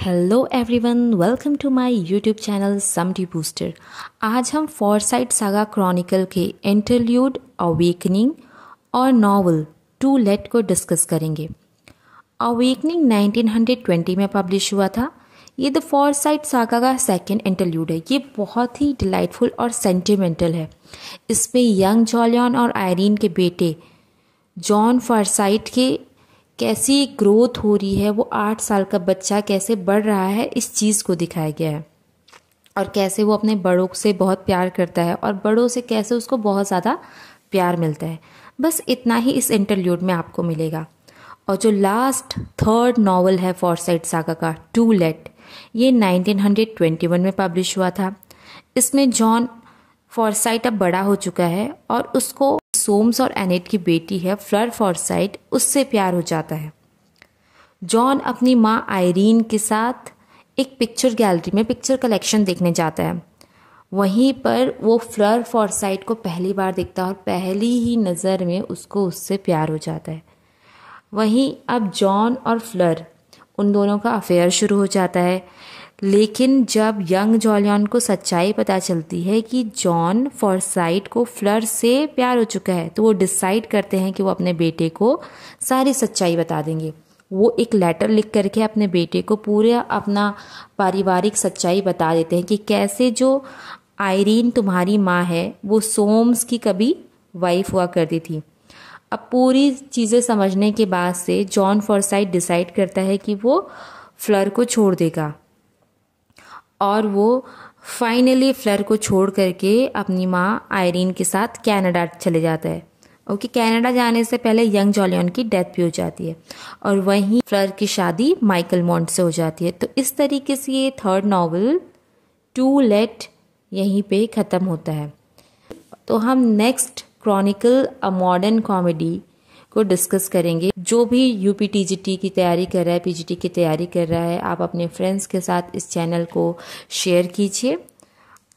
hello everyone welcome to my YouTube channel समडी booster आज हम फॉरसाइट सागा क्रॉनिकल के इंटरल्यूड अवेकनिंग और नावल टू लेट को डिस्कस करेंगे अवेकनिंग 1920 में पब्लिश हुआ था ये द फॉरसाइट सागा का सेकेंड इंटरल्यूड है ये बहुत ही डिलाइटफुल और सेंटिमेंटल है इसमें यंग जॉलियन और आयरीन के बेटे जॉन फॉरसाइट के कैसी ग्रोथ हो रही है वो आठ साल का बच्चा कैसे बढ़ रहा है इस चीज़ को दिखाया गया है और कैसे वो अपने बड़ों से बहुत प्यार करता है और बड़ों से कैसे उसको बहुत ज़्यादा प्यार मिलता है बस इतना ही इस इंटरल्यूड में आपको मिलेगा और जो लास्ट थर्ड नावल है साइड सागा का टू लेट ये 1921 में पब्लिश हुआ था इसमें जॉन फॉरसाइट अब बड़ा हो चुका है और उसको सोम्स और एनेट की बेटी है फ्लर फॉरसाइट उससे प्यार हो जाता है जॉन अपनी माँ आयरीन के साथ एक पिक्चर गैलरी में पिक्चर कलेक्शन देखने जाता है वहीं पर वो फ्लर फॉरसाइट को पहली बार देखता है और पहली ही नज़र में उसको उससे प्यार हो जाता है वहीं अब जॉन और फ्लर उन दोनों का अफेयर शुरू हो जाता है लेकिन जब यंग जॉलियन को सच्चाई पता चलती है कि जॉन फॉरसाइट को फ्लर से प्यार हो चुका है तो वो डिसाइड करते हैं कि वो अपने बेटे को सारी सच्चाई बता देंगे वो एक लेटर लिख करके अपने बेटे को पूरा अपना पारिवारिक सच्चाई बता देते हैं कि कैसे जो आयरीन तुम्हारी माँ है वो सोम्स की कभी वाइफ हुआ करती थी अब पूरी चीज़ें समझने के बाद से जॉन फॉरसाइट डिसाइड करता है कि वो फ्लर को छोड़ देगा और वो फाइनली फ्लर को छोड़ करके अपनी माँ आयरीन के साथ कनाडा चले जाता है ओके कनाडा जाने से पहले यंग जॉलियन की डेथ भी हो जाती है और वहीं फ्लर की शादी माइकल मॉन्ट से हो जाती है तो इस तरीके से ये थर्ड नावल टू लेट यहीं पे ख़त्म होता है तो हम next chronicle a modern comedy को डिस्कस करेंगे जो भी U P T G T की तैयारी कर रहा है पी जी टी की तैयारी कर रहा है आप अपने फ्रेंड्स के साथ इस चैनल को शेयर कीजिए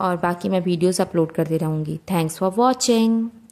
और बाकी मैं वीडियोस अपलोड करती रहूँगी थैंक्स फॉर वॉचिंग